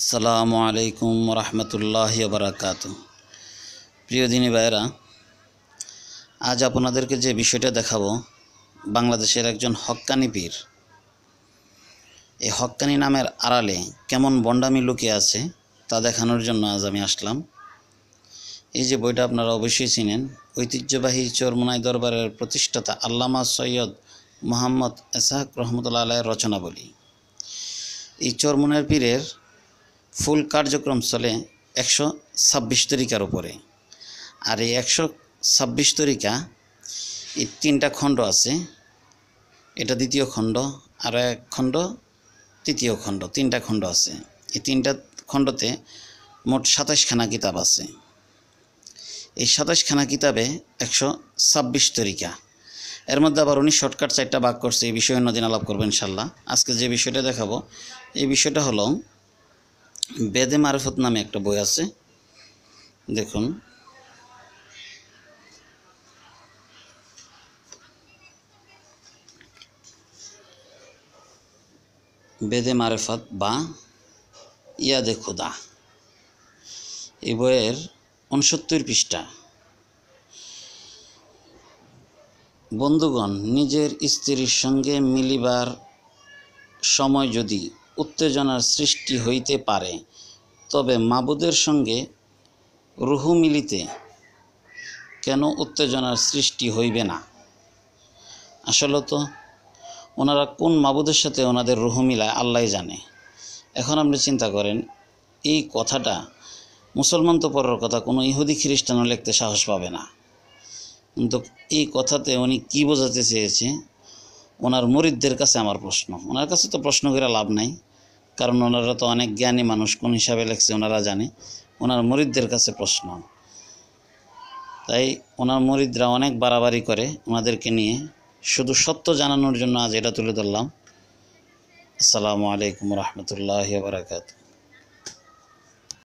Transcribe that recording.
আসসালামু আলাইকুম রহমতুল্লাহ বারাকাত প্রিয় দিনী ভাইরা আজ আপনাদেরকে যে বিষয়টা দেখাবো বাংলাদেশের একজন হক্কানি পীর এই হক্কানি নামের আড়ালে কেমন বন্ডামি লুকিয়ে আছে তা দেখানোর জন্য আজ আমি আসলাম এই যে বইটা আপনারা অবশ্যই চিনেন ঐতিহ্যবাহী চোরমোনাই দরবারের প্রতিষ্ঠাতা আল্লামা সৈয়দ মোহাম্মদ এসাহ রহমতুল্লাহ আলাহের রচনাবলী এই চোরমোনার পীরের ফুল কার্যক্রম চলে একশো ছাব্বিশ তরিকার উপরে আর এই একশো ছাব্বিশ তরিকা এই তিনটা খণ্ড আছে এটা দ্বিতীয় খণ্ড আর এক খণ্ড তৃতীয় খণ্ড তিনটা খণ্ড আছে এই তিনটা খণ্ডতে মোট সাতাশখানা কিতাব আছে এই সাতাশখানা কিতাবে একশো ছাব্বিশ তরিকা এর মধ্যে আবার উনি শর্টকাট চারটা বাক করছে এই বিষয়ে অন্যদিন আলাপ করবেন ইনশাল্লাহ আজকে যে বিষয়টা দেখাবো এই বিষয়টা হলো বেদে মারফত নামে একটা বই আছে দেখুন বেদে মারফত বা ইয়াদে খুদা এই বইয়ের উনসত্তর পৃষ্ঠা বন্ধুগণ নিজের স্ত্রীর সঙ্গে মিলিবার সময় যদি উত্তেজনার সৃষ্টি হইতে পারে তবে মাবুদের সঙ্গে রুহু মিলিতে কেন উত্তেজনার সৃষ্টি হইবে না আসলত ওনারা কোন মাবুদের সাথে ওনাদের রুহু মিলায় আল্লাহ জানে এখন আপনি চিন্তা করেন এই কথাটা মুসলমান তো পরের কথা কোনো ইহুদি খ্রিস্টানও লিখতে সাহস পাবে না কিন্তু এই কথাতে উনি কী বোঝাতে চেয়েছে ওনার মরিদদের কাছে আমার প্রশ্ন ওনার কাছে তো প্রশ্ন করে লাভ নাই কারণ ওনারা তো অনেক জ্ঞানী মানুষ কোন হিসাবে লেখছে ওনারা জানে ওনার মরিদদের কাছে প্রশ্ন তাই ওনার মরিদরা অনেক বাড়াবাড়ি করে ওনাদেরকে নিয়ে শুধু সত্য জানানোর জন্য আজ এটা তুলে ধরলাম আসসালামু আলাইকুম রহমতুল্লাহ বারাকাতু